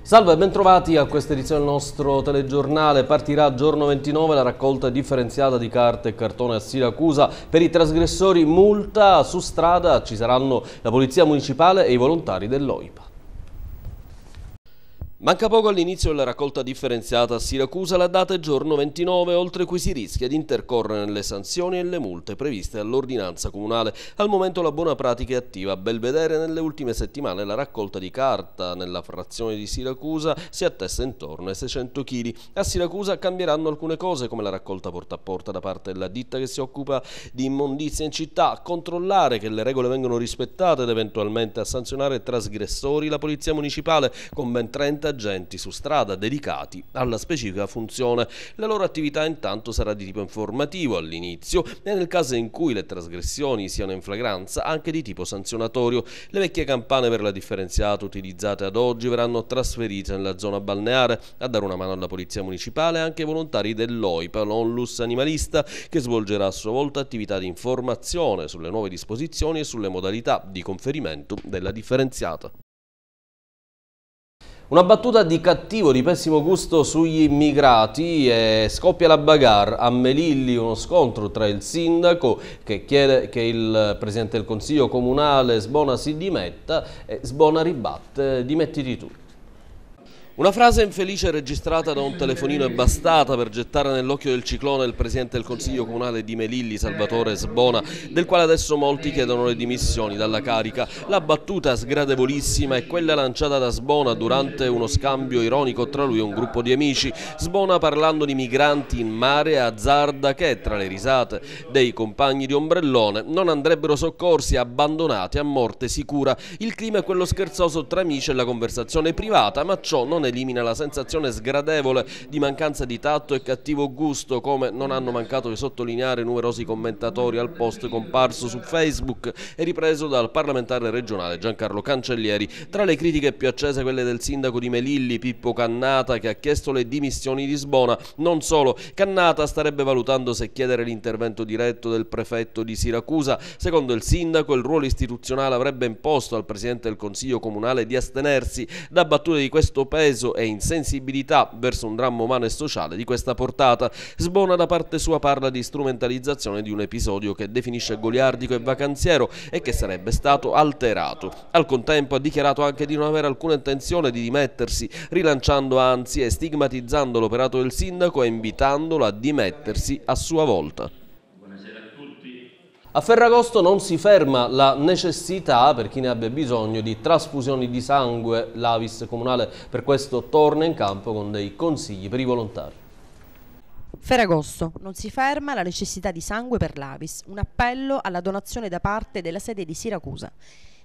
Salve, bentrovati a questa edizione del nostro telegiornale. Partirà giorno 29 la raccolta differenziata di carte e cartone a Siracusa. Per i trasgressori multa su strada ci saranno la Polizia Municipale e i volontari dell'OIPA. Manca poco all'inizio della raccolta differenziata a Siracusa, la data è giorno 29, oltre cui si rischia di intercorrere le sanzioni e le multe previste dall'ordinanza comunale. Al momento la buona pratica è attiva. A Belvedere nelle ultime settimane la raccolta di carta nella frazione di Siracusa si attesta intorno ai 600 kg. A Siracusa cambieranno alcune cose come la raccolta porta a porta da parte della ditta che si occupa di immondizia in città, controllare che le regole vengano rispettate ed eventualmente a sanzionare trasgressori la polizia municipale con ben 30 agenti su strada dedicati alla specifica funzione. La loro attività intanto sarà di tipo informativo all'inizio e nel caso in cui le trasgressioni siano in flagranza anche di tipo sanzionatorio. Le vecchie campane per la differenziata utilizzate ad oggi verranno trasferite nella zona balneare. A dare una mano alla Polizia Municipale e anche ai volontari dell'OIPA, l'Onlus Animalista, che svolgerà a sua volta attività di informazione sulle nuove disposizioni e sulle modalità di conferimento della differenziata. Una battuta di cattivo, di pessimo gusto sugli immigrati e scoppia la bagarre. A Melilli uno scontro tra il sindaco che chiede che il presidente del consiglio comunale Sbona si dimetta e Sbona ribatte dimettiti tu. Una frase infelice registrata da un telefonino è bastata per gettare nell'occhio del ciclone il presidente del Consiglio Comunale di Melilli, Salvatore Sbona, del quale adesso molti chiedono le dimissioni dalla carica. La battuta sgradevolissima è quella lanciata da Sbona durante uno scambio ironico tra lui e un gruppo di amici. Sbona parlando di migranti in mare azzarda che, tra le risate dei compagni di ombrellone, non andrebbero soccorsi e abbandonati a morte sicura. Il clima è quello scherzoso tra amici e la conversazione privata, ma ciò non è elimina la sensazione sgradevole di mancanza di tatto e cattivo gusto come non hanno mancato di sottolineare numerosi commentatori al post comparso su Facebook e ripreso dal parlamentare regionale Giancarlo Cancellieri. Tra le critiche più accese quelle del sindaco di Melilli Pippo Cannata che ha chiesto le dimissioni di Sbona. Non solo, Cannata starebbe valutando se chiedere l'intervento diretto del prefetto di Siracusa. Secondo il sindaco il ruolo istituzionale avrebbe imposto al presidente del Consiglio Comunale di astenersi da battute di questo peso peso e insensibilità verso un dramma umano e sociale di questa portata. Sbona da parte sua parla di strumentalizzazione di un episodio che definisce goliardico e vacanziero e che sarebbe stato alterato. Al contempo ha dichiarato anche di non avere alcuna intenzione di dimettersi, rilanciando anzi e stigmatizzando l'operato del sindaco e invitandolo a dimettersi a sua volta. A Ferragosto non si ferma la necessità per chi ne abbia bisogno di trasfusioni di sangue. L'Avis comunale per questo torna in campo con dei consigli per i volontari. Ferragosto, non si ferma la necessità di sangue per l'Avis, un appello alla donazione da parte della sede di Siracusa.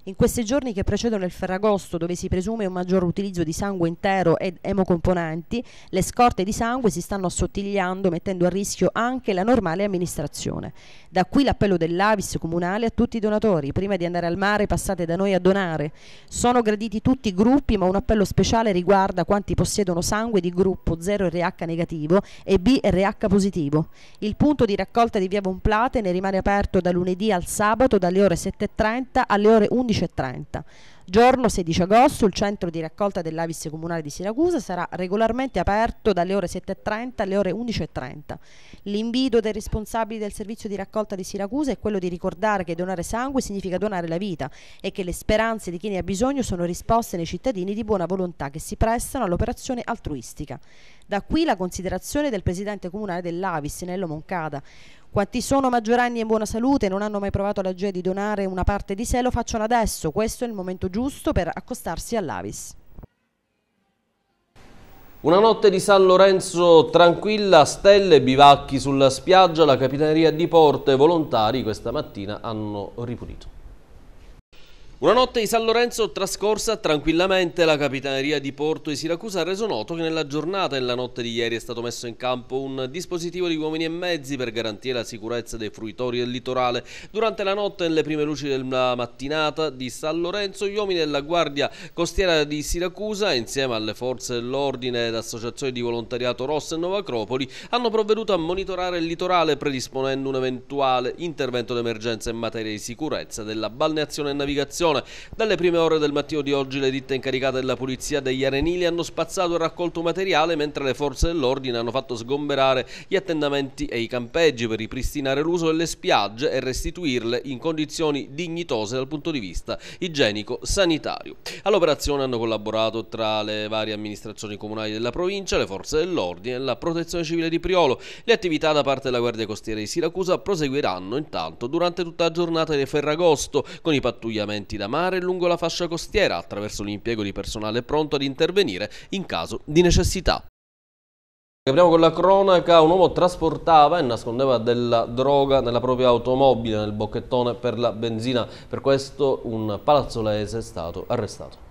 In questi giorni che precedono il Ferragosto, dove si presume un maggior utilizzo di sangue intero ed emocomponenti, le scorte di sangue si stanno assottigliando mettendo a rischio anche la normale amministrazione. Da qui l'appello dell'Avis comunale a tutti i donatori, prima di andare al mare passate da noi a donare. Sono graditi tutti i gruppi, ma un appello speciale riguarda quanti possiedono sangue di gruppo 0RH negativo e BRH positivo. Il punto di raccolta di Via Bonplate ne rimane aperto da lunedì al sabato dalle ore 7.30 alle ore 11.00 11.30. Giorno 16 agosto il centro di raccolta dell'Avis Comunale di Siracusa sarà regolarmente aperto dalle ore 7.30 alle ore 11.30. L'invito dei responsabili del servizio di raccolta di Siracusa è quello di ricordare che donare sangue significa donare la vita e che le speranze di chi ne ha bisogno sono risposte nei cittadini di buona volontà che si prestano all'operazione altruistica. Da qui la considerazione del presidente comunale dell'Avis, Nello Moncada, quanti sono maggioranni e buona salute e non hanno mai provato la gioia di donare una parte di sé lo facciano adesso, questo è il momento giusto per accostarsi all'Avis. Una notte di San Lorenzo tranquilla, stelle, e bivacchi sulla spiaggia, la capitaneria di Porto e volontari questa mattina hanno ripulito. Una notte di San Lorenzo trascorsa tranquillamente, la Capitaneria di Porto di Siracusa ha reso noto che nella giornata e nella notte di ieri è stato messo in campo un dispositivo di uomini e mezzi per garantire la sicurezza dei fruitori del litorale. Durante la notte e nelle prime luci della mattinata di San Lorenzo, gli uomini della Guardia Costiera di Siracusa, insieme alle forze dell'ordine ed associazioni di volontariato Rossa e Nova Acropoli, hanno provveduto a monitorare il litorale predisponendo un eventuale intervento d'emergenza in materia di sicurezza della balneazione e navigazione zona. Dalle prime ore del mattino di oggi le ditte incaricate della Polizia degli arenili hanno spazzato e raccolto materiale mentre le forze dell'ordine hanno fatto sgomberare gli attendamenti e i campeggi per ripristinare l'uso delle spiagge e restituirle in condizioni dignitose dal punto di vista igienico-sanitario. All'operazione hanno collaborato tra le varie amministrazioni comunali della provincia, le forze dell'ordine e la protezione civile di Priolo. Le attività da parte della Guardia Costiera di Siracusa proseguiranno intanto durante tutta la giornata di Ferragosto con i pattugliamenti da da mare lungo la fascia costiera attraverso l'impiego di personale pronto ad intervenire in caso di necessità. Apriamo con la cronaca, un uomo trasportava e nascondeva della droga nella propria automobile nel bocchettone per la benzina, per questo un palazzolese è stato arrestato.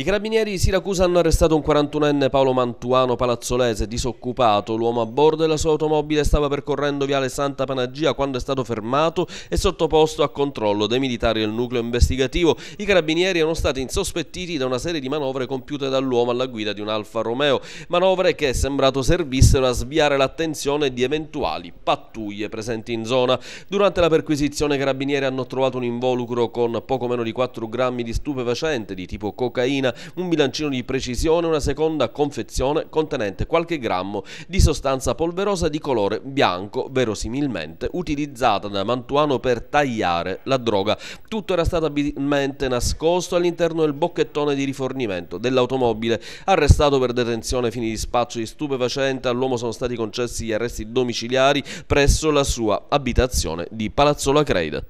I carabinieri di Siracusa hanno arrestato un 41enne Paolo Mantuano Palazzolese, disoccupato. L'uomo a bordo della sua automobile stava percorrendo viale Santa Panagia quando è stato fermato e sottoposto a controllo dei militari del nucleo investigativo. I carabinieri erano stati insospettiti da una serie di manovre compiute dall'uomo alla guida di un Alfa Romeo, manovre che è sembrato servissero a sviare l'attenzione di eventuali pattuglie presenti in zona. Durante la perquisizione i carabinieri hanno trovato un involucro con poco meno di 4 grammi di stupefacente di tipo cocaina un bilancino di precisione una seconda confezione contenente qualche grammo di sostanza polverosa di colore bianco, verosimilmente utilizzata da Mantuano per tagliare la droga. Tutto era stato abilmente nascosto all'interno del bocchettone di rifornimento dell'automobile. Arrestato per detenzione fini di spaccio di stupefacente, all'uomo sono stati concessi gli arresti domiciliari presso la sua abitazione di Palazzo La Creide.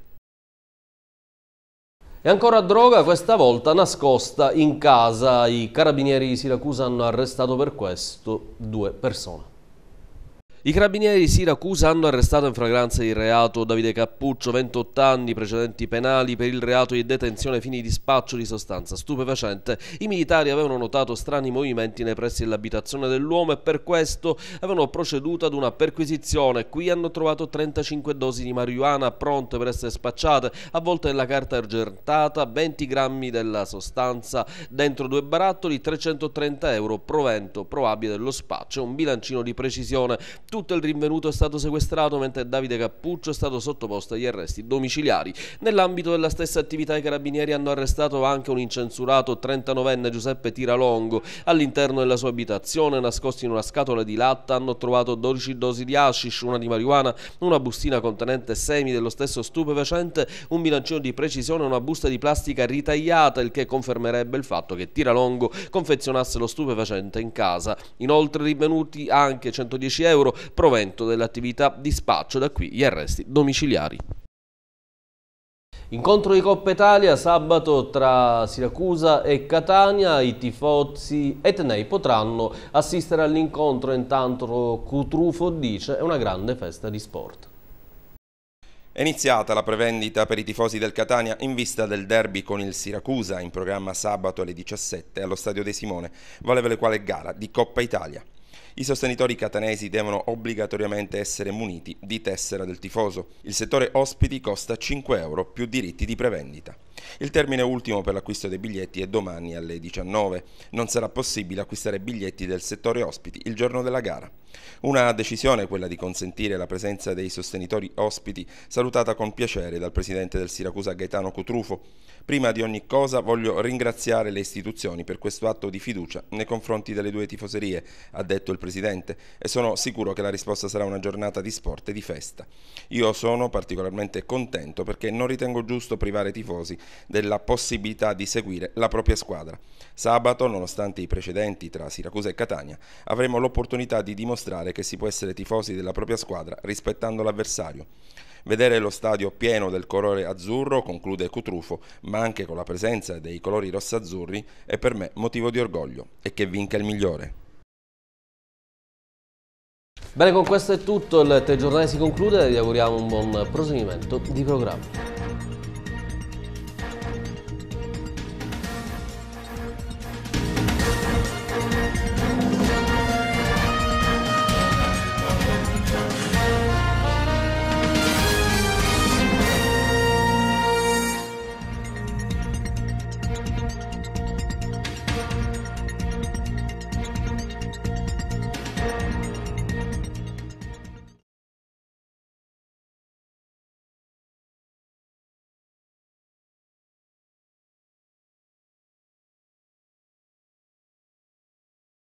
E ancora droga, questa volta nascosta in casa. I carabinieri di Siracusa hanno arrestato per questo due persone. I carabinieri di Siracusa hanno arrestato in fragranza di reato Davide Cappuccio, 28 anni, precedenti penali per il reato di detenzione a fini di spaccio di sostanza stupefacente. I militari avevano notato strani movimenti nei pressi dell'abitazione dell'uomo e per questo avevano proceduto ad una perquisizione. Qui hanno trovato 35 dosi di marijuana pronte per essere spacciate, avvolte nella carta argentata, 20 grammi della sostanza dentro due barattoli, 330 euro provento probabile dello spaccio, un bilancino di precisione. Tutto il rinvenuto è stato sequestrato mentre Davide Cappuccio è stato sottoposto agli arresti domiciliari. Nell'ambito della stessa attività i carabinieri hanno arrestato anche un incensurato 39enne Giuseppe Tiralongo. All'interno della sua abitazione, nascosti in una scatola di latta, hanno trovato 12 dosi di hashish, una di marijuana, una bustina contenente semi dello stesso stupefacente, un bilancino di precisione e una busta di plastica ritagliata, il che confermerebbe il fatto che Tiralongo confezionasse lo stupefacente in casa. Inoltre rinvenuti anche 110 euro, provento dell'attività di spaccio, da qui gli arresti domiciliari. Incontro di Coppa Italia sabato tra Siracusa e Catania, i tifosi etnei potranno assistere all'incontro, intanto Cutrufo dice è una grande festa di sport. È iniziata la prevendita per i tifosi del Catania in vista del derby con il Siracusa in programma sabato alle 17 allo Stadio De Simone, valevole quale gara di Coppa Italia. I sostenitori catanesi devono obbligatoriamente essere muniti di tessera del tifoso. Il settore ospiti costa 5 euro più diritti di prevendita. Il termine ultimo per l'acquisto dei biglietti è domani alle 19. Non sarà possibile acquistare biglietti del settore ospiti il giorno della gara. Una decisione, quella di consentire la presenza dei sostenitori ospiti, salutata con piacere dal presidente del Siracusa Gaetano Cutrufo. Prima di ogni cosa voglio ringraziare le istituzioni per questo atto di fiducia nei confronti delle due tifoserie, ha detto il presidente, e sono sicuro che la risposta sarà una giornata di sport e di festa. Io sono particolarmente contento perché non ritengo giusto privare i tifosi della possibilità di seguire la propria squadra. Sabato, nonostante i precedenti tra Siracusa e Catania, avremo l'opportunità di dimostrare dimostrare che si può essere tifosi della propria squadra rispettando l'avversario. Vedere lo stadio pieno del colore azzurro, conclude Cutrufo, ma anche con la presenza dei colori rossazzurri, è per me motivo di orgoglio e che vinca il migliore. Bene, con questo è tutto, il telegiornale si conclude e vi auguriamo un buon proseguimento di programma.